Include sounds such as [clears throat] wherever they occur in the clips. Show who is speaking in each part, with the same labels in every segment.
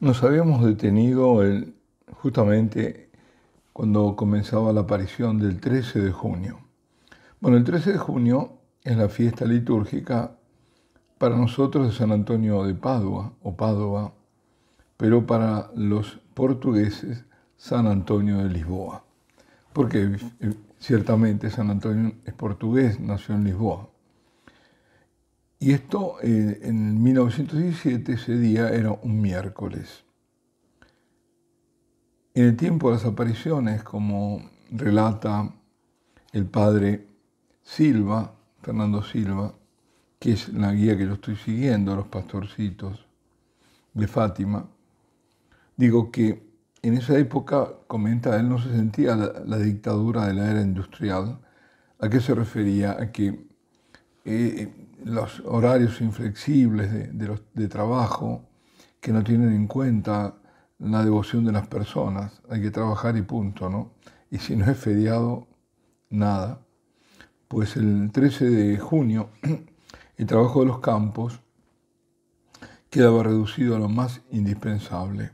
Speaker 1: Nos habíamos detenido justamente cuando comenzaba la aparición del 13 de junio. Bueno, el 13 de junio es la fiesta litúrgica para nosotros de San Antonio de Padua o Padua, pero para los portugueses San Antonio de Lisboa, porque eh, ciertamente San Antonio es portugués, nació en Lisboa. Y esto eh, en 1917, ese día era un miércoles. En el tiempo de las apariciones, como relata el padre Silva, Fernando Silva, que es la guía que yo estoy siguiendo, los pastorcitos de Fátima, digo que en esa época, comenta, él no se sentía la, la dictadura de la era industrial. ¿A qué se refería? A que eh, eh, los horarios inflexibles de, de trabajo que no tienen en cuenta la devoción de las personas. Hay que trabajar y punto, ¿no? Y si no es feriado, nada. Pues el 13 de junio [clears throat] el trabajo de los campos quedaba reducido a lo más indispensable.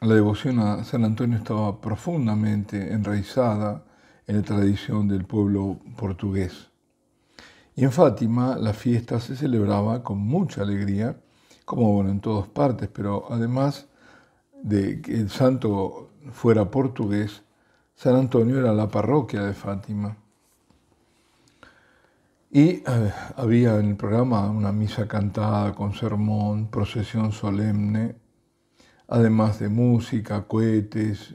Speaker 1: La devoción a San Antonio estaba profundamente enraizada en la tradición del pueblo portugués. Y en Fátima la fiesta se celebraba con mucha alegría, como bueno, en todas partes, pero además de que el santo fuera portugués, San Antonio era la parroquia de Fátima. Y había en el programa una misa cantada con sermón, procesión solemne, además de música, cohetes,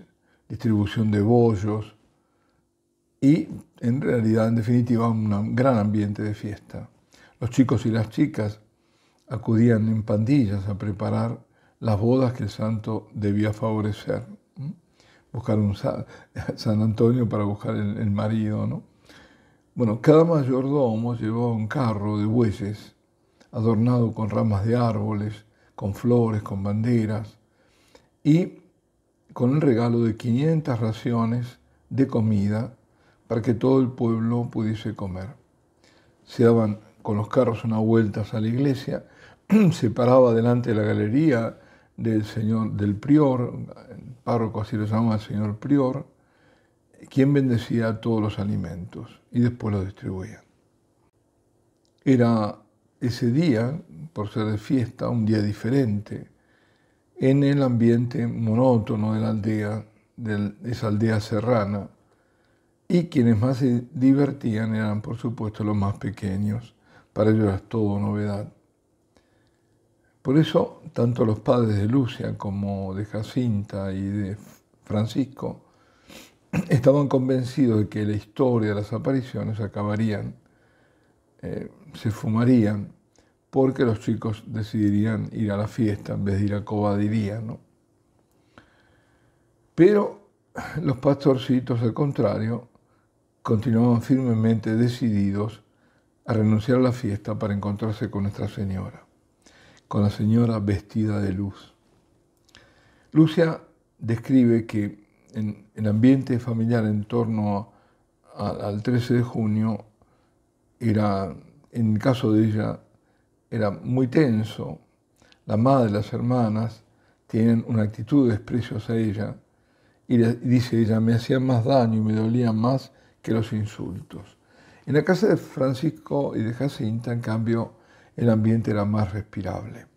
Speaker 1: distribución de bollos, y en realidad, en definitiva, un gran ambiente de fiesta. Los chicos y las chicas acudían en pandillas a preparar las bodas que el santo debía favorecer. Buscar un [laughs] San Antonio para buscar el, marido, ¿no? Bueno, cada mayordomo llevaba un carro de bueyes adornado con ramas de árboles, con flores, con banderas y con el regalo de 500 raciones de comida para que todo el pueblo pudiese comer. Se daban con los carros una vueltas a la iglesia, [clears throat] se paraba delante de la galería del señor del prior, el párroco así lo llamaba el señor prior, quien bendecía todos los alimentos y después los distribuía. Era ese día, por ser de fiesta, un día diferente, en el ambiente monótono de la aldea, de esa aldea serrana, y quienes más se divertían eran, por supuesto, los más pequeños. Para ellos era todo novedad. Por eso, tanto los padres de Lucia como de Jacinta y de Francisco [clears throat] estaban convencidos de que la historia de las apariciones acabarían, eh, se fumarían, porque los chicos decidirían ir a la fiesta en vez de ir a cobadiría. ¿no? Pero los pastorcitos, al contrario, continuaban firmemente decididos a renunciar a la fiesta para encontrarse con Nuestra Señora, con la Señora vestida de luz. Lucia describe que en el ambiente familiar en torno al 13 de junio era, en el caso de ella, era muy tenso. La madre, y las hermanas, tienen una actitud de ella y dice ella, me hacía más daño y me dolía más que los insultos. En la casa de Francisco y de Jacinta, en cambio, el ambiente era más respirable.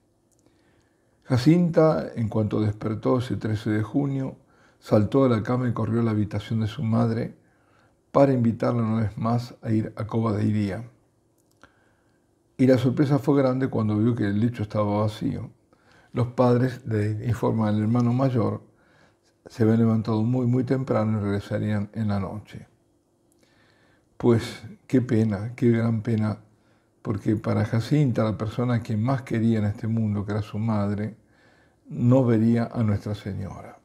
Speaker 1: Jacinta, en cuanto despertó ese 13 de junio, saltó de la cama y corrió a la habitación de su madre para invitarla una vez más a ir a Coba de Iría. Y la sorpresa fue grande cuando vio que el lecho estaba vacío. Los padres le informan al hermano mayor, se habían levantado muy, muy temprano y regresarían en la noche. Pues qué pena, qué gran pena, porque para Jacinta, la persona que más quería en este mundo, que era su madre, no vería a Nuestra Señora.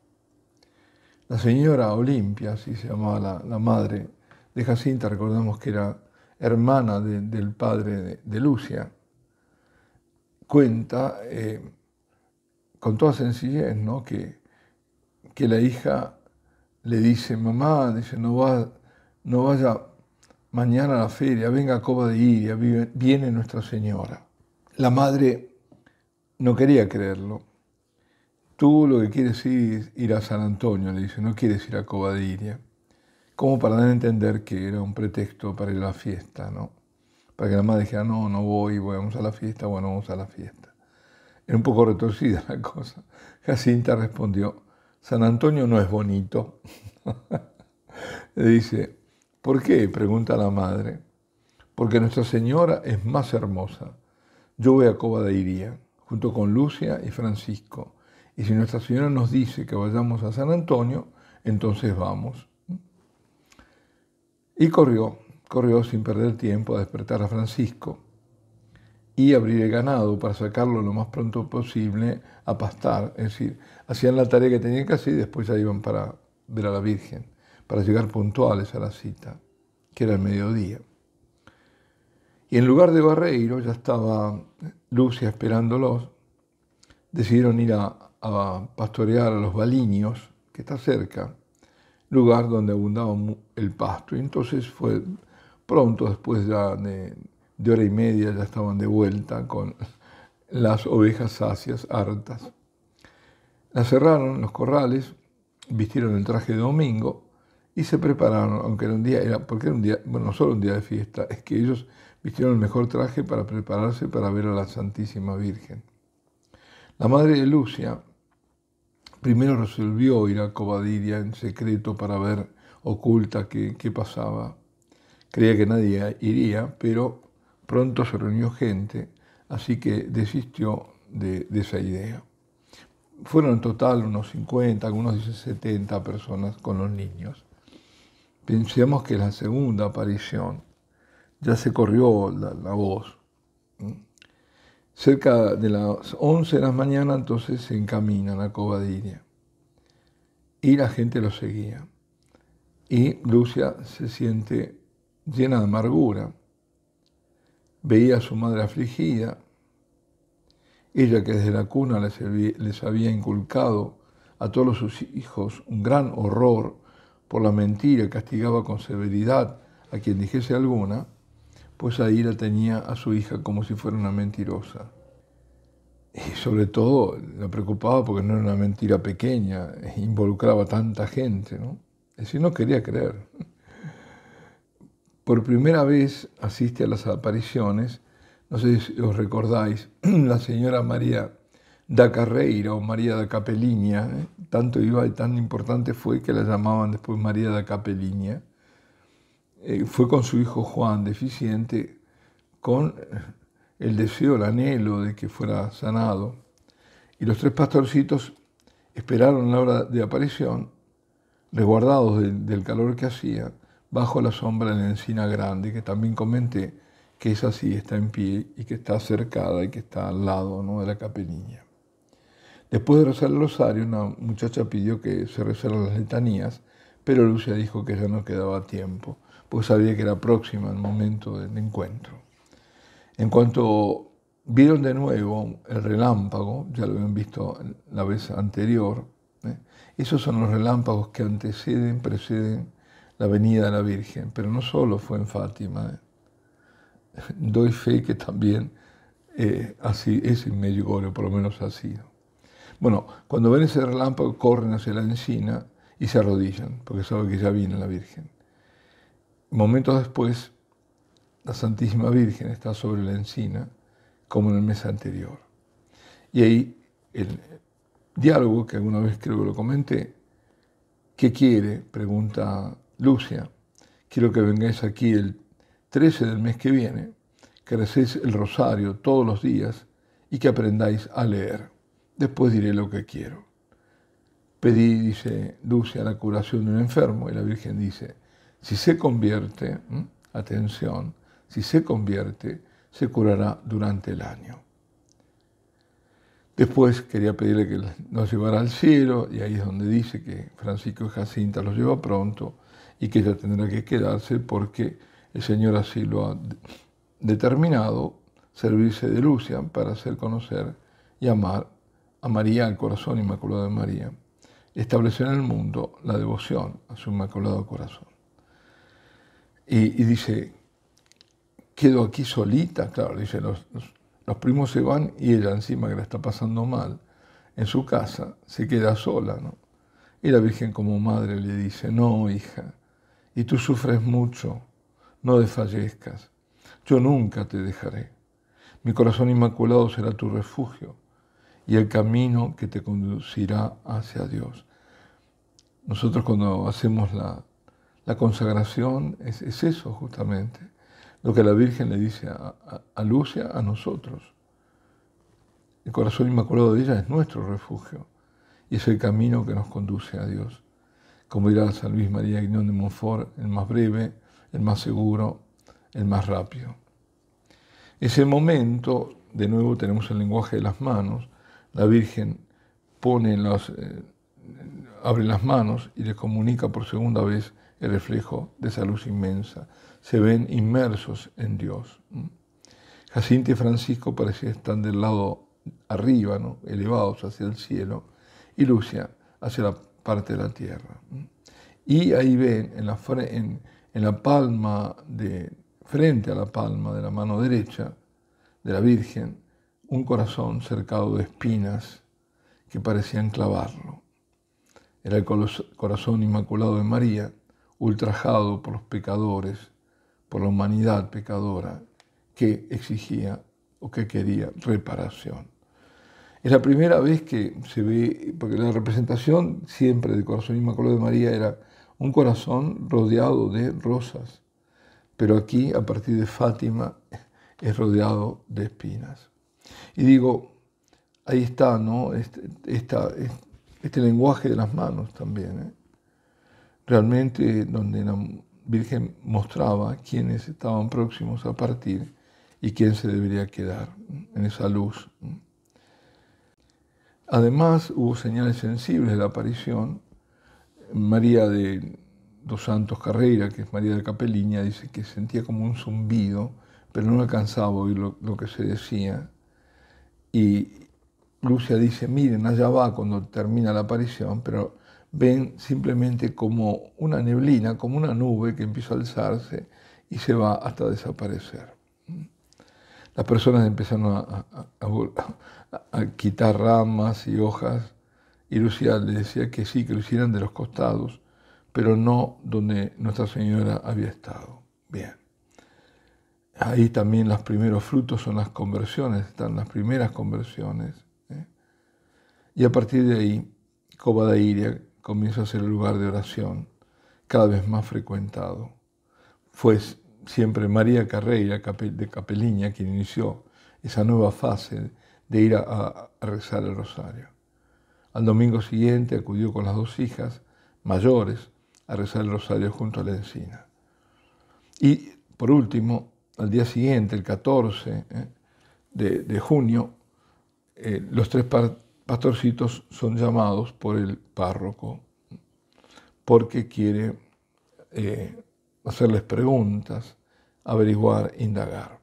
Speaker 1: La señora Olimpia, así se llamaba la, madre de Jacinta, recordamos que era hermana del padre de, Lucia, cuenta eh, con toda sencillez ¿no? que, que la hija le dice, mamá, dice, no, va, no vaya mañana la feria, venga a Coba de Iria, viene Nuestra Señora. La madre no quería creerlo. Tú lo que quieres ir, ir a San Antonio, le dice, no quieres ir a Coba de Iria. Como para dar a entender que era un pretexto para ir a la fiesta, ¿no? Para que la madre dijera, no, no voy, vamos a la fiesta, bueno, vamos a la fiesta. Era un poco retorcida la cosa. Jacinta respondió, San Antonio no es bonito. [laughs] le dice, ¿Por qué? pregunta la madre. Porque Nuestra Señora es más hermosa. Yo voy a Coba de Iría, junto con Lucia y Francisco. Y si Nuestra Señora nos dice que vayamos a San Antonio, entonces vamos. Y corrió, corrió sin perder tiempo a despertar a Francisco y abrir el ganado para sacarlo lo más pronto posible a pastar. Es decir, hacían la tarea que tenían que hacer y después ya iban para ver a la Virgen para llegar puntuales a la cita, que era el mediodía. Y en lugar de Barreiro, ya estaba Lucia esperándolos, decidieron ir a, pastorear a los baliños, que está cerca, lugar donde abundaba el pasto. Y entonces fue pronto, después de, de hora y media, ya estaban de vuelta con las ovejas sacias, hartas. Las cerraron los corrales, vistieron el traje de domingo y se prepararon, aunque era un día, era, porque era un día, bueno, solo un día de fiesta, es que ellos vistieron el mejor traje para prepararse para ver a la Santísima Virgen. La madre de Lucia primero resolvió ir a Covadiria en secreto para ver oculta qué, pasaba. Creía que nadie iría, pero pronto se reunió gente, así que desistió de, de esa idea. Fueron en total unos 50, algunos dicen 70 personas con los niños. Pensemos que la segunda aparición ya se corrió la, voz. Cerca de las 11 de la mañana entonces se encamina a cobadilla y la gente lo seguía. Y Lucia se siente llena de amargura. Veía a su madre afligida, ella que desde la cuna les había inculcado a todos sus hijos un gran horror por la mentira castigaba con severidad a quien dijese alguna, pues la tenía a su hija como si fuera una mentirosa. Y sobre todo la preocupaba porque no era una mentira pequeña, involucraba a tanta gente, ¿no? Es decir, no quería creer. Por primera vez asiste a las apariciones, no sé si os recordáis, [clears throat] la señora María da Carreira o María da Capeliña, ¿eh? tanto iba y tan importante fue que la llamaban después María da Capeliña, eh, fue con su hijo Juan, deficiente, con eh, el deseo, el anhelo de que fuera sanado. Y los tres pastorcitos esperaron la hora de aparición, resguardados del calor que hacía, bajo la sombra de la encina grande, que también comenté que es así, está en pie y que está cercada y que está al lado ¿no? de la capeliña. Después de rezar el rosario, una muchacha pidió que se rezaran las letanías, pero Lucia dijo que ya no quedaba tiempo, pues sabía que era próxima el momento del encuentro. En cuanto vieron de nuevo el relámpago, ya lo habían visto la vez anterior, ¿eh? esos son los relámpagos que anteceden, preceden la venida de la Virgen, pero no solo fue en Fátima. ¿eh? [laughs] Doy fe que también eh, así es en Medjugorje, por lo menos ha sido. Bueno, cuando ven ese relámpago corren hacia la encina y se arrodillan, porque saben que ya viene la Virgen. Momentos después, la Santísima Virgen está sobre la encina, como en el mes anterior. Y ahí el diálogo, que alguna vez creo que lo comenté, ¿qué quiere? Pregunta Lucia. Quiero que vengáis aquí el 13 del mes que viene, que recéis el rosario todos los días y que aprendáis a leer después diré lo que quiero. Pedí, dice Lucia, la curación de un enfermo y la Virgen dice, si se convierte, atención, si se convierte, se curará durante el año. Después quería pedirle que nos llevara al cielo y ahí es donde dice que Francisco Jacinta los lleva pronto y que ella tendrá que quedarse porque el Señor así lo ha determinado, servirse de Lucia para hacer conocer y amar a María al corazón inmaculado de María, estableció en el mundo la devoción a su inmaculado corazón. Y, dice, quedo aquí solita, claro, dice, los, los, primos se van y ella encima que la está pasando mal, en su casa, se queda sola, ¿no? Y la Virgen como madre le dice, no, hija, y tú sufres mucho, no desfallezcas, yo nunca te dejaré. Mi corazón inmaculado será tu refugio y el camino que te conducirá hacia Dios. Nosotros cuando hacemos la, consagración es, eso justamente, lo que la Virgen le dice a, Lucia, a nosotros. El corazón inmaculado de ella es nuestro refugio y es el camino que nos conduce a Dios. Como dirá San Luis María Guignón de Montfort, el más breve, el más seguro, el más rápido. Ese momento, de nuevo tenemos el lenguaje de las manos, la Virgen pone eh, abre las manos y le comunica por segunda vez el reflejo de esa luz inmensa. Se ven inmersos en Dios. Jacinto y Francisco parecen estar del lado arriba, elevados hacia el cielo, y Lucia hacia la parte de la tierra. Y ahí ven en la, en la palma de, frente a la palma de la mano derecha de la Virgen, un corazón cercado de espinas que parecían clavarlo. Era el corazón inmaculado de María, ultrajado por los pecadores, por la humanidad pecadora, que exigía o que quería reparación. Es la primera vez que se ve, porque la representación siempre del corazón inmaculado de María era un corazón rodeado de rosas, pero aquí, a partir de Fátima, es rodeado de espinas. Y digo, ahí está, ¿no? Este, este lenguaje de las manos también. ¿eh? Realmente donde la Virgen mostraba quiénes estaban próximos a partir y quién se debería quedar en esa luz. Además hubo señales sensibles de la aparición. María de los Santos Carreira, que es María de Capeliña, dice que sentía como un zumbido, pero no alcanzaba a oír lo que se decía y Lucia dice, miren, allá va cuando termina la aparición, pero ven simplemente como una neblina, como una nube que empieza a alzarse y se va hasta desaparecer. Las personas empezaron a, quitar ramas y hojas y Lucia le decía que sí, que lo hicieran de los costados, pero no donde Nuestra Señora había estado. Bien. Ahí también los primeros frutos son las conversiones, están las primeras conversiones. ¿eh? Y a partir de ahí, Iria comienza a ser el lugar de oración, cada vez más frecuentado. Fue siempre María Carreira de Capeliña quien inició esa nueva fase de ir a, a rezar el rosario. Al domingo siguiente acudió con las dos hijas mayores a rezar el rosario junto a la encina. Y por último, al día siguiente, el 14 eh, de, junio, eh, los tres pastorcitos son llamados por el párroco porque quiere eh, hacerles preguntas, averiguar, indagar.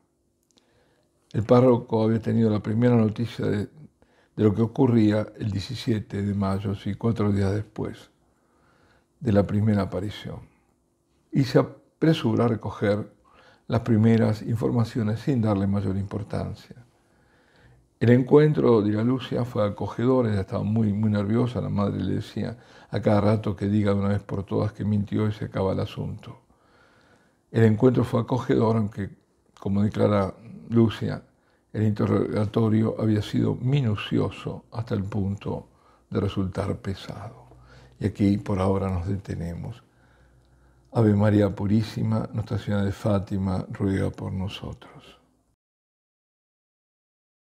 Speaker 1: El párroco había tenido la primera noticia de, lo que ocurría el 17 de mayo, así cuatro días después de la primera aparición, y se apresura a recoger las primeras informaciones sin darle mayor importancia. El encuentro, la Lucia, fue acogedor, ella estaba muy, muy nerviosa, la madre le decía a cada rato que diga de una vez por todas que mintió y se acaba el asunto. El encuentro fue acogedor, aunque, como declara Lucia, el interrogatorio había sido minucioso hasta el punto de resultar pesado. Y aquí por ahora nos detenemos. Ave María Purísima, Nuestra Señora de Fátima, ruega por nosotros.